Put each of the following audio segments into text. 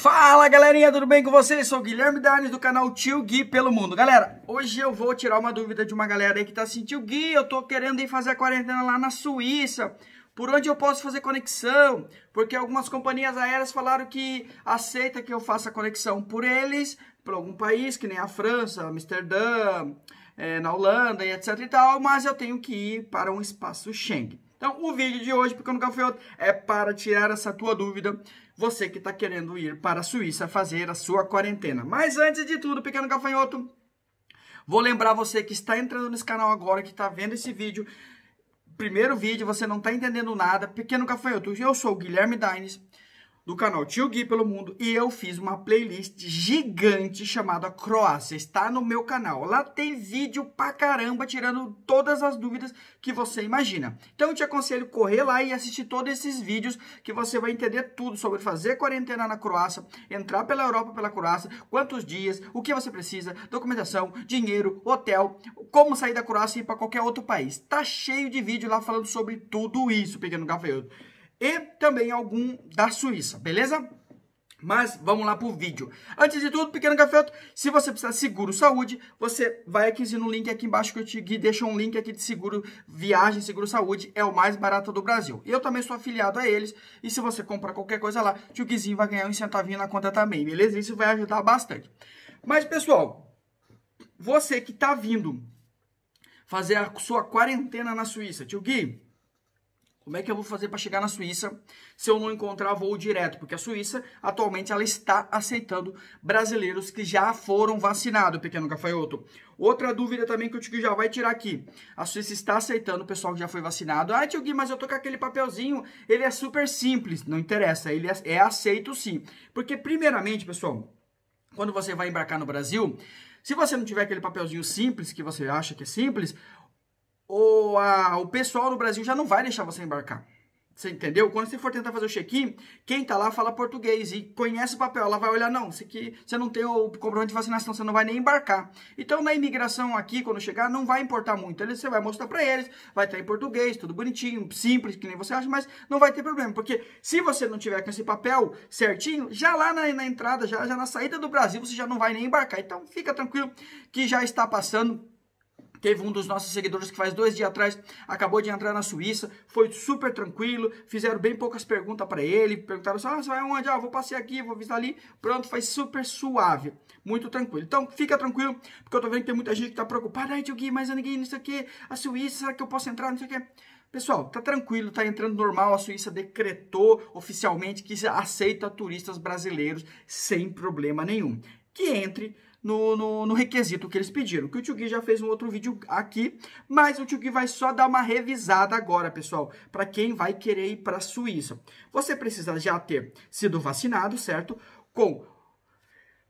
Fala galerinha, tudo bem com vocês? Sou Guilherme Darnes do canal Tio Gui pelo Mundo. Galera, hoje eu vou tirar uma dúvida de uma galera aí que tá assim, Tio Gui, eu tô querendo ir fazer a quarentena lá na Suíça, por onde eu posso fazer conexão? Porque algumas companhias aéreas falaram que aceita que eu faça conexão por eles, por algum país, que nem a França, Amsterdã, é, na Holanda e etc e tal, mas eu tenho que ir para um espaço Schengen. Então, o vídeo de hoje, pequeno eu é para tirar essa tua dúvida, você que está querendo ir para a Suíça fazer a sua quarentena. Mas antes de tudo, pequeno gafanhoto, vou lembrar você que está entrando nesse canal agora, que está vendo esse vídeo, primeiro vídeo, você não está entendendo nada, pequeno gafanhoto, eu sou o Guilherme Dines, do canal Tio Gui pelo Mundo e eu fiz uma playlist gigante chamada Croácia. Está no meu canal. Lá tem vídeo pra caramba tirando todas as dúvidas que você imagina. Então eu te aconselho correr lá e assistir todos esses vídeos que você vai entender tudo sobre fazer quarentena na Croácia, entrar pela Europa pela Croácia, quantos dias, o que você precisa, documentação, dinheiro, hotel, como sair da Croácia e ir para qualquer outro país. Tá cheio de vídeo lá falando sobre tudo isso, pequeno gafanhoto e também algum da Suíça, beleza? Mas vamos lá para o vídeo. Antes de tudo, pequeno cafeto, se você precisar de seguro saúde, você vai aqui no link aqui embaixo que eu te deixo um link aqui de seguro viagem, seguro saúde, é o mais barato do Brasil. Eu também sou afiliado a eles e se você comprar qualquer coisa lá, o Guizinho vai ganhar um centavinho na conta também, beleza? Isso vai ajudar bastante. Mas pessoal, você que está vindo fazer a sua quarentena na Suíça, tio Gui, como é que eu vou fazer para chegar na Suíça se eu não encontrar voo direto? Porque a Suíça atualmente ela está aceitando brasileiros que já foram vacinados, pequeno gafanhoto. Outra dúvida também que o Tio Gui já vai tirar aqui. A Suíça está aceitando o pessoal que já foi vacinado. Ah, Tio Gui, mas eu tô com aquele papelzinho, ele é super simples. Não interessa, ele é, é aceito sim. Porque primeiramente, pessoal, quando você vai embarcar no Brasil, se você não tiver aquele papelzinho simples que você acha que é simples, o, a, o pessoal no Brasil já não vai deixar você embarcar. Você entendeu? Quando você for tentar fazer o check-in, quem tá lá fala português e conhece o papel. Ela vai olhar, não, você, que, você não tem o comprovante de vacinação, você não vai nem embarcar. Então, na imigração aqui, quando chegar, não vai importar muito. você vai mostrar para eles, vai estar em português, tudo bonitinho, simples, que nem você acha, mas não vai ter problema. Porque se você não tiver com esse papel certinho, já lá na, na entrada, já, já na saída do Brasil, você já não vai nem embarcar. Então, fica tranquilo que já está passando Teve um dos nossos seguidores que faz dois dias atrás acabou de entrar na Suíça, foi super tranquilo, fizeram bem poucas perguntas para ele, perguntaram só assim, ah, você vai onde? Ah, vou passear aqui, vou visitar ali, pronto, foi super suave, muito tranquilo. Então, fica tranquilo, porque eu tô vendo que tem muita gente que tá preocupada, ai, tio Gui, mas eu ninguém, não sei o que, a Suíça, será que eu posso entrar, não sei o que. Pessoal, tá tranquilo, tá entrando normal. A Suíça decretou oficialmente que aceita turistas brasileiros sem problema nenhum. Que entre, no, no, no requisito que eles pediram. Que o Tio Gui já fez um outro vídeo aqui, mas o Tio Gui vai só dar uma revisada agora, pessoal, para quem vai querer ir para a Suíça. Você precisa já ter sido vacinado, certo? Com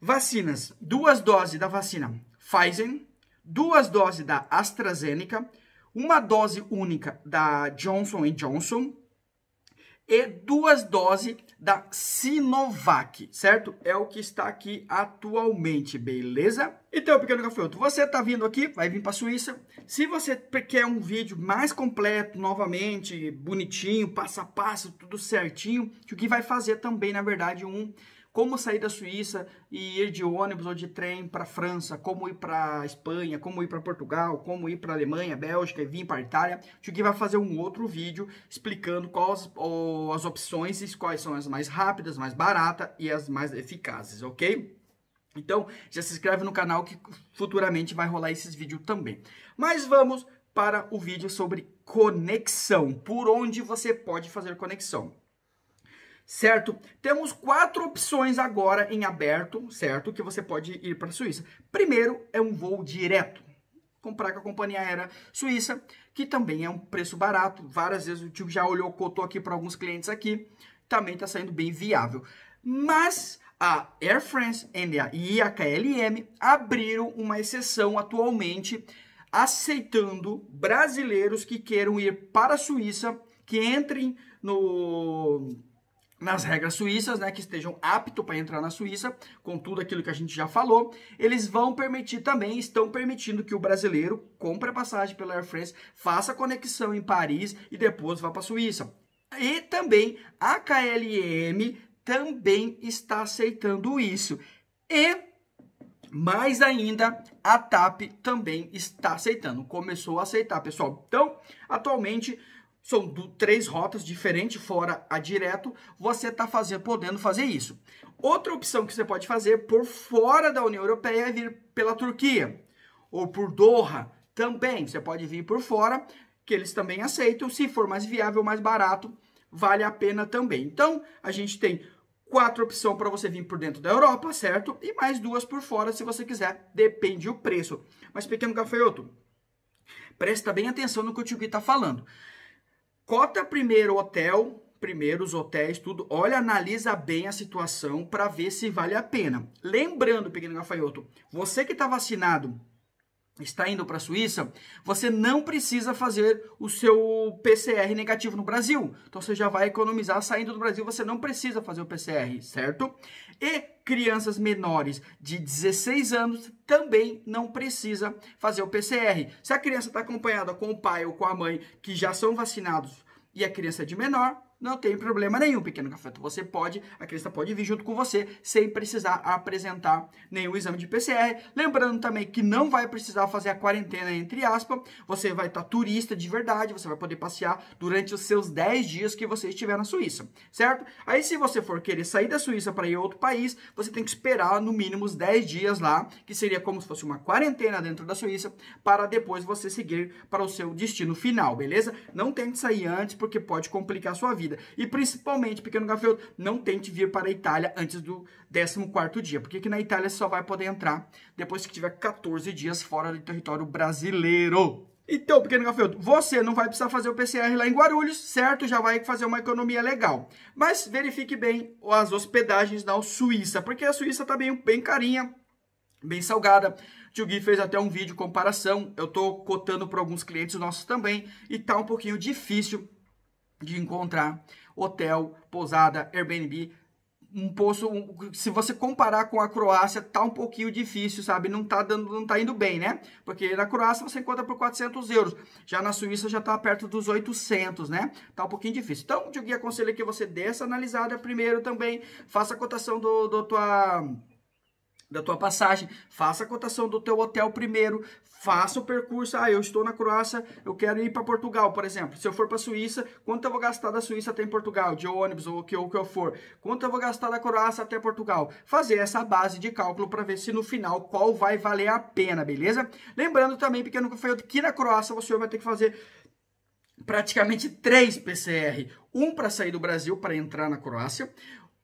vacinas, duas doses da vacina Pfizer, duas doses da AstraZeneca, uma dose única da Johnson Johnson e duas doses da Sinovac, certo? É o que está aqui atualmente, beleza? Então, pequeno gafanhoto, você está vindo aqui, vai vir para a Suíça. Se você quer um vídeo mais completo, novamente, bonitinho, passo a passo, tudo certinho, o que vai fazer também, na verdade, um como sair da Suíça e ir de ônibus ou de trem para a França, como ir para Espanha, como ir para Portugal, como ir para Alemanha, Bélgica e vir para Itália. Chuki vai fazer um outro vídeo explicando quais as opções e quais são as mais rápidas, mais baratas e as mais eficazes, ok? Então, já se inscreve no canal que futuramente vai rolar esses vídeos também. Mas vamos para o vídeo sobre conexão, por onde você pode fazer conexão certo? Temos quatro opções agora em aberto, certo? Que você pode ir para a Suíça. Primeiro é um voo direto. Comprar com a companhia aérea suíça, que também é um preço barato. Várias vezes o tio já olhou, cotou aqui para alguns clientes aqui. Também está saindo bem viável. Mas a Air France e a KLM abriram uma exceção atualmente aceitando brasileiros que queiram ir para a Suíça, que entrem no nas regras suíças, né, que estejam aptos para entrar na Suíça, com tudo aquilo que a gente já falou, eles vão permitir também, estão permitindo que o brasileiro compre a passagem pela Air France, faça conexão em Paris e depois vá para a Suíça. E também a KLM também está aceitando isso. E mais ainda, a TAP também está aceitando. Começou a aceitar, pessoal. Então, atualmente são do, três rotas diferentes, fora a direto, você está fazendo podendo fazer isso. Outra opção que você pode fazer por fora da União Europeia é vir pela Turquia ou por Doha também. Você pode vir por fora, que eles também aceitam. Se for mais viável, mais barato, vale a pena também. Então, a gente tem quatro opções para você vir por dentro da Europa, certo? E mais duas por fora, se você quiser. Depende o preço. Mas, pequeno gafanhoto, presta bem atenção no que o Tigui está falando. Cota primeiro hotel, primeiros hotéis, tudo. Olha, analisa bem a situação para ver se vale a pena. Lembrando, pequeno gafanhoto, você que está vacinado está indo para a Suíça, você não precisa fazer o seu PCR negativo no Brasil. Então você já vai economizar saindo do Brasil, você não precisa fazer o PCR, certo? E crianças menores de 16 anos também não precisa fazer o PCR. Se a criança está acompanhada com o pai ou com a mãe que já são vacinados e a é criança é de menor, não tem problema nenhum, pequeno café Você pode, a crista pode vir junto com você sem precisar apresentar nenhum exame de PCR. Lembrando também que não vai precisar fazer a quarentena entre aspas. Você vai estar tá turista de verdade, você vai poder passear durante os seus 10 dias que você estiver na Suíça, certo? Aí se você for querer sair da Suíça para ir a outro país, você tem que esperar no mínimo os 10 dias lá, que seria como se fosse uma quarentena dentro da Suíça, para depois você seguir para o seu destino final, beleza? Não tente sair antes porque pode complicar a sua vida vida. E principalmente, pequeno gafanhoto, não tente vir para a Itália antes do 14º dia, porque aqui na Itália você só vai poder entrar depois que tiver 14 dias fora do território brasileiro. Então, pequeno gafanhoto, você não vai precisar fazer o PCR lá em Guarulhos, certo? Já vai fazer uma economia legal. Mas verifique bem as hospedagens na Suíça, porque a Suíça está bem, bem carinha, bem salgada. Tio Gui fez até um vídeo comparação, eu estou cotando para alguns clientes nossos também, e está um pouquinho difícil de encontrar hotel, pousada, Airbnb, um poço, se você comparar com a Croácia, tá um pouquinho difícil, sabe? Não tá dando, não tá indo bem, né? Porque na Croácia você encontra por 400 euros, já na Suíça já tá perto dos 800, né? Tá um pouquinho difícil. Então, Gui aconselho que você dê essa analisada primeiro também, faça a cotação do, do tua da tua passagem, faça a cotação do teu hotel primeiro, faça o percurso. Ah, eu estou na Croácia, eu quero ir para Portugal, por exemplo. Se eu for para Suíça, quanto eu vou gastar da Suíça até em Portugal, de ônibus ou o que, que eu for? Quanto eu vou gastar da Croácia até Portugal? Fazer essa base de cálculo para ver se no final qual vai valer a pena, beleza? Lembrando também, nunca confeito, que na Croácia você vai ter que fazer praticamente três PCR. Um para sair do Brasil, para entrar na Croácia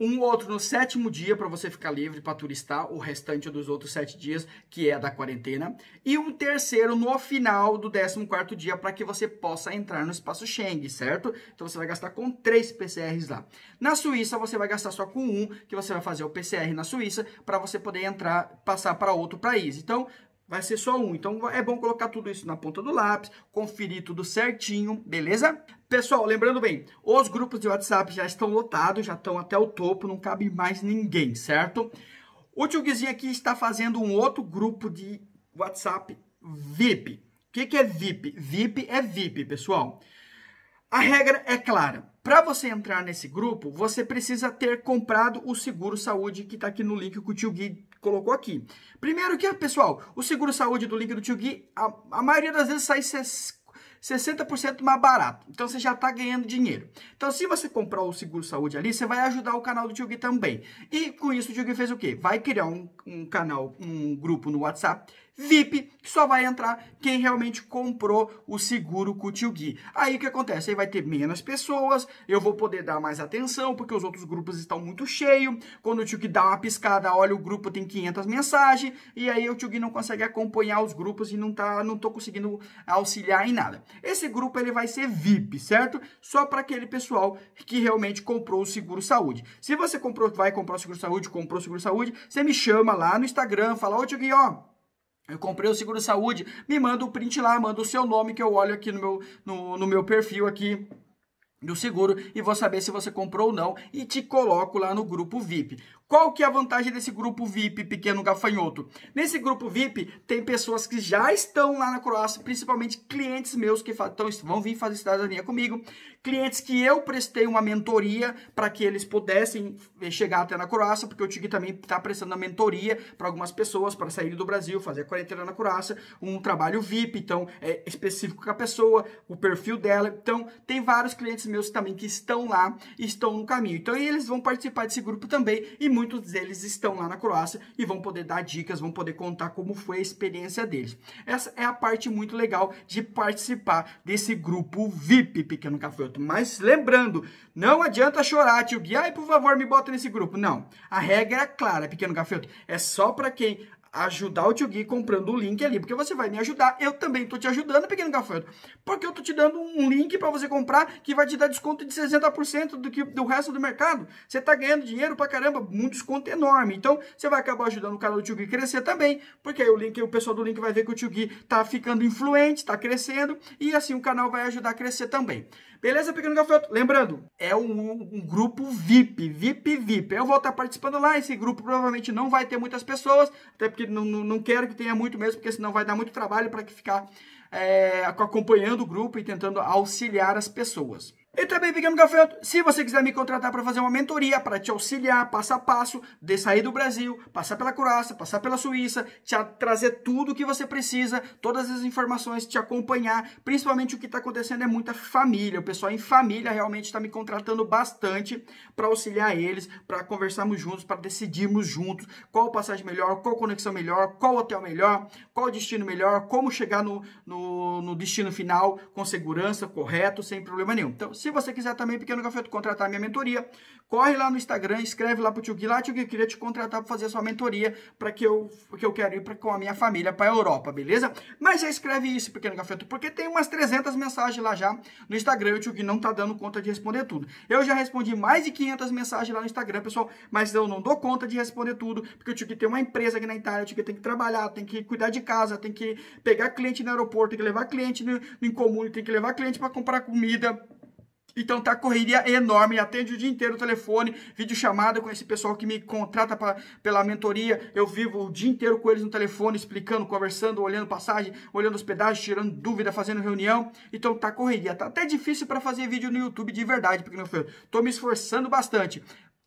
um outro no sétimo dia para você ficar livre para turistar o restante dos outros sete dias, que é da quarentena, e um terceiro no final do décimo quarto dia para que você possa entrar no espaço Schengen, certo? Então você vai gastar com três PCRs lá. Na Suíça você vai gastar só com um, que você vai fazer o PCR na Suíça para você poder entrar, passar para outro país. Então vai ser só um. Então é bom colocar tudo isso na ponta do lápis, conferir tudo certinho, beleza? Pessoal, lembrando bem, os grupos de WhatsApp já estão lotados, já estão até o topo, não cabe mais ninguém, certo? O tio Guizinho aqui está fazendo um outro grupo de WhatsApp VIP. O que, que é VIP? VIP é VIP, pessoal. A regra é clara. Para você entrar nesse grupo, você precisa ter comprado o seguro saúde que está aqui no link que o tio Gui colocou aqui. Primeiro que, ah, pessoal, o seguro saúde do link do tio Gui, a, a maioria das vezes sai 60% mais barato. Então você já está ganhando dinheiro. Então se você comprar o seguro saúde ali, você vai ajudar o canal do Tio Gui também. E com isso o Tio Gui fez o quê? Vai criar um, um canal, um grupo no WhatsApp VIP, que só vai entrar quem realmente comprou o seguro com o Tio Gui. Aí o que acontece? Aí vai ter menos pessoas, eu vou poder dar mais atenção, porque os outros grupos estão muito cheios. Quando o Tio Gui dá uma piscada, olha, o grupo tem 500 mensagens, e aí o Tio Gui não consegue acompanhar os grupos e não, tá, não tô conseguindo auxiliar em nada. Esse grupo ele vai ser VIP, certo? Só para aquele pessoal que realmente comprou o seguro saúde. Se você comprou, vai comprar o seguro saúde, comprou o seguro saúde, você me chama lá no Instagram, fala, ô Tio Gui, ó eu comprei o seguro saúde, me manda o um print lá, manda o seu nome que eu olho aqui no meu, no, no meu perfil aqui do seguro e vou saber se você comprou ou não e te coloco lá no grupo VIP. Qual que é a vantagem desse grupo VIP Pequeno Gafanhoto? Nesse grupo VIP tem pessoas que já estão lá na Croácia, principalmente clientes meus que então, vão vir fazer cidadania comigo, clientes que eu prestei uma mentoria para que eles pudessem eh, chegar até na Croácia, porque o Tigre também está prestando a mentoria para algumas pessoas para sair do Brasil, fazer a quarentena na Croácia, um trabalho VIP, então é específico com a pessoa, o perfil dela. Então tem vários clientes meus também que estão lá, estão no caminho. Então eles vão participar desse grupo também e muitos deles estão lá na Croácia e vão poder dar dicas, vão poder contar como foi a experiência deles. Essa é a parte muito legal de participar desse grupo VIP, Pequeno Gafanhoto. Mas lembrando, não adianta chorar, tio Gui, ai, por favor, me bota nesse grupo. Não, a regra é clara, Pequeno Gafanhoto, é só para quem ajudar o tio Gui comprando o link ali, porque você vai me ajudar, eu também tô te ajudando, pequeno gafanhoto, porque eu tô te dando um link para você comprar que vai te dar desconto de 60% do que do resto do mercado. Você tá ganhando dinheiro pra caramba, um desconto enorme. Então, você vai acabar ajudando o canal do tio Gui crescer também, porque aí o link, o pessoal do link vai ver que o tio Gui tá ficando influente, tá crescendo e assim o canal vai ajudar a crescer também. Beleza, pequeno gafanhoto? Lembrando, é um, um grupo VIP, VIP, VIP. Eu vou estar tá participando lá, esse grupo provavelmente não vai ter muitas pessoas, até porque porque não, não quero que tenha muito mesmo, porque senão vai dar muito trabalho para que ficar é, acompanhando o grupo e tentando auxiliar as pessoas. E também, Pequeno Gafanhoto, se você quiser me contratar para fazer uma mentoria, para te auxiliar passo a passo, de sair do Brasil, passar pela Croácia, passar pela Suíça, te trazer tudo o que você precisa, todas as informações, te acompanhar, principalmente o que está acontecendo é muita família. O pessoal em família realmente está me contratando bastante para auxiliar eles, para conversarmos juntos, para decidirmos juntos qual passagem melhor, qual conexão melhor, qual hotel melhor, qual destino melhor, como chegar no, no, no destino final com segurança, correto, sem problema nenhum. Então, se você quiser também, Pequeno Cafeto, contratar minha mentoria, corre lá no Instagram, escreve lá pro tio Gui, lá tio Gui, queria te contratar para fazer a sua mentoria, para que eu, que eu quero ir pra, com a minha família para a Europa, beleza? Mas já escreve isso, Pequeno Cafeto, porque tem umas 300 mensagens lá já no Instagram, o tio Gui não tá dando conta de responder tudo. Eu já respondi mais de 500 mensagens lá no Instagram, pessoal, mas eu não dou conta de responder tudo, porque o tio Gui tem uma empresa aqui na Itália, o tio Gui tem que trabalhar, tem que cuidar de casa, tem que pegar cliente no aeroporto, tem que levar cliente no, no incomum, tem que levar cliente para comprar comida, então tá correria enorme, atende o dia inteiro o telefone, videochamada com esse pessoal que me contrata pra, pela mentoria. Eu vivo o dia inteiro com eles no telefone, explicando, conversando, olhando passagem, olhando hospedagem, tirando dúvida, fazendo reunião. Então tá correria, tá até difícil para fazer vídeo no YouTube de verdade, porque não foi. tô me esforçando bastante.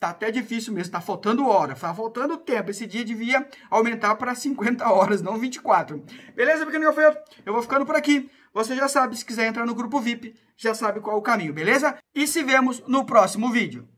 Tá até difícil mesmo, tá faltando hora, tá faltando tempo. Esse dia devia aumentar para 50 horas, não 24. Beleza, pequeno meu Eu vou ficando por aqui. Você já sabe, se quiser entrar no grupo VIP, já sabe qual o caminho, beleza? E se vemos no próximo vídeo.